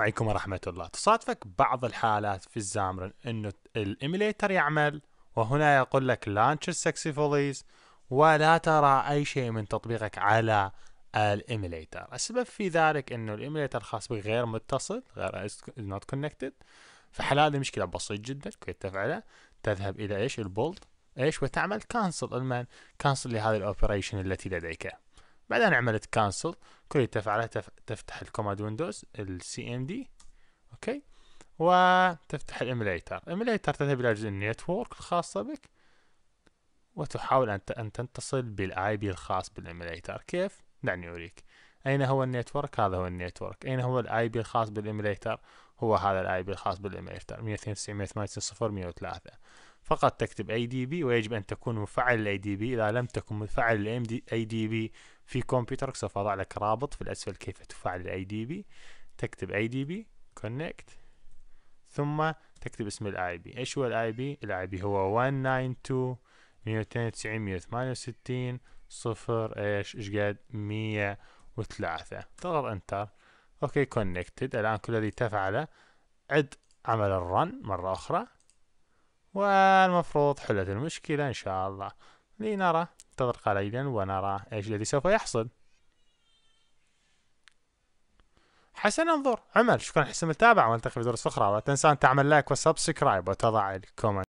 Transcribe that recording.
السلام عليكم ورحمة الله تصادفك بعض الحالات في الزامرن انه الايميليتر يعمل وهنا يقول لك لانش successfully ولا ترى اي شيء من تطبيقك على الايميليتر السبب في ذلك انه الايميليتر الخاص بك غير متصل غير نوت كونكتد فحل هذه المشكلة بسيط جدا كيف تفعله تذهب الى ايش البولد ايش وتعمل كانسل المان كانسل لهذه الاوبريشن التي لديك بعدين عملت كانسل كل اللي تفعله تف... تفتح الكوماند ويندوز السي ام دي اوكي وتفتح الايميليتر الايميليتر تذهب الى جزء النيتورك الخاصة بك وتحاول أن, أن تتصل بالاي بي الخاص بالايميليتر كيف؟ دعني أوريك أين هو النيتورك؟ هذا هو النيتورك أين هو الاي بي الخاص بالايميليتر؟ هو هذا الاي بي الخاص بالايميليتر 192.168.0.103 فقط تكتب اي دي بي ويجب ان تكون مفعل الاي دي بي اذا لم تكن مفعل الاي دي بي في كمبيوترك سوف اضع لك رابط في الاسفل كيف تفعل الاي دي بي تكتب اي دي بي كونكت ثم تكتب اسم الاي بي ايش هو الاي بي الاي بي هو 192 192 صفر ايش ايش قد 103 تضغط انتر اوكي كونكتد الان كل الذي تفعله عد عمل الرن مرة أخرى والمفروض حلت المشكلة إن شاء الله لنرى انتظر قليلا ونرى إيش الذي سوف يحصل حسنا انظر عمل شكرا حسن المتابعة ونلتقي في دروس أخرى ولا تنسى أن تعمل لايك وسبسكرايب وتضع الكومنت